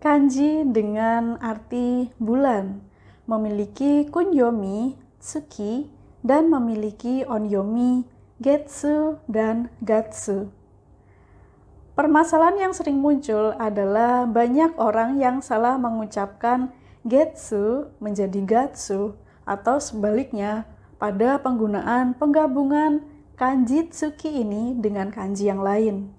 Kanji dengan arti bulan memiliki kunyomi, tsuki, dan memiliki onyomi, getsu, dan gatsu. Permasalahan yang sering muncul adalah banyak orang yang salah mengucapkan getsu menjadi gatsu atau sebaliknya pada penggunaan penggabungan kanji tsuki ini dengan kanji yang lain.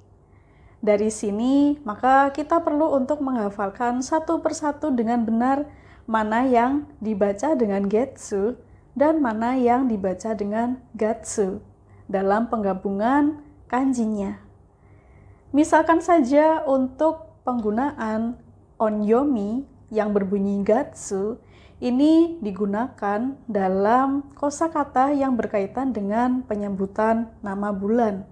Dari sini, maka kita perlu untuk menghafalkan satu persatu dengan benar mana yang dibaca dengan getsu dan mana yang dibaca dengan gatsu dalam penggabungan kanjinya. Misalkan saja untuk penggunaan onyomi yang berbunyi gatsu ini digunakan dalam kosakata yang berkaitan dengan penyambutan nama bulan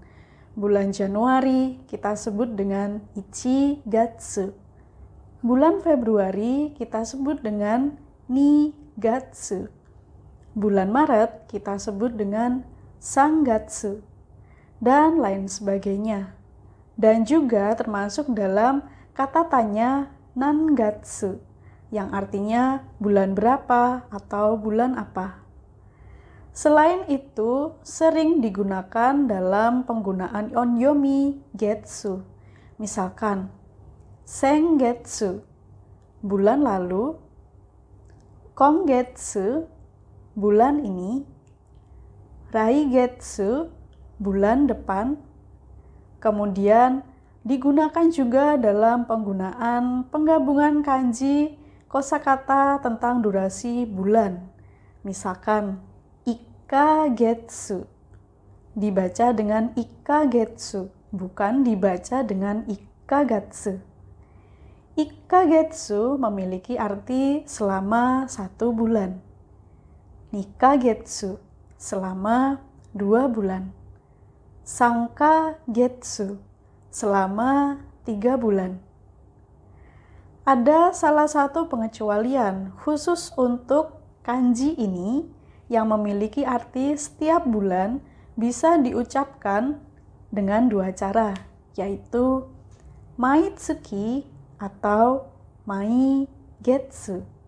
Bulan Januari kita sebut dengan Ichigatsu. Bulan Februari kita sebut dengan Nigatsu. Bulan Maret kita sebut dengan Sanggatsu. Dan lain sebagainya. Dan juga termasuk dalam kata tanya Nangatsu yang artinya bulan berapa atau bulan apa. Selain itu, sering digunakan dalam penggunaan onyomi getsu. Misalkan, senggetsu, bulan lalu, konggetsu, bulan ini, raigetsu bulan depan. Kemudian digunakan juga dalam penggunaan penggabungan kanji kosakata tentang durasi bulan. Misalkan Ikagetsu. Dibaca dengan Ikagetsu, bukan dibaca dengan Ikagatsu. Ikagetsu memiliki arti selama satu bulan. Nikagetsu selama dua bulan. Sangka Getsu selama tiga bulan. Ada salah satu pengecualian khusus untuk kanji ini yang memiliki arti setiap bulan bisa diucapkan dengan dua cara, yaitu maitsuki atau mai getsu.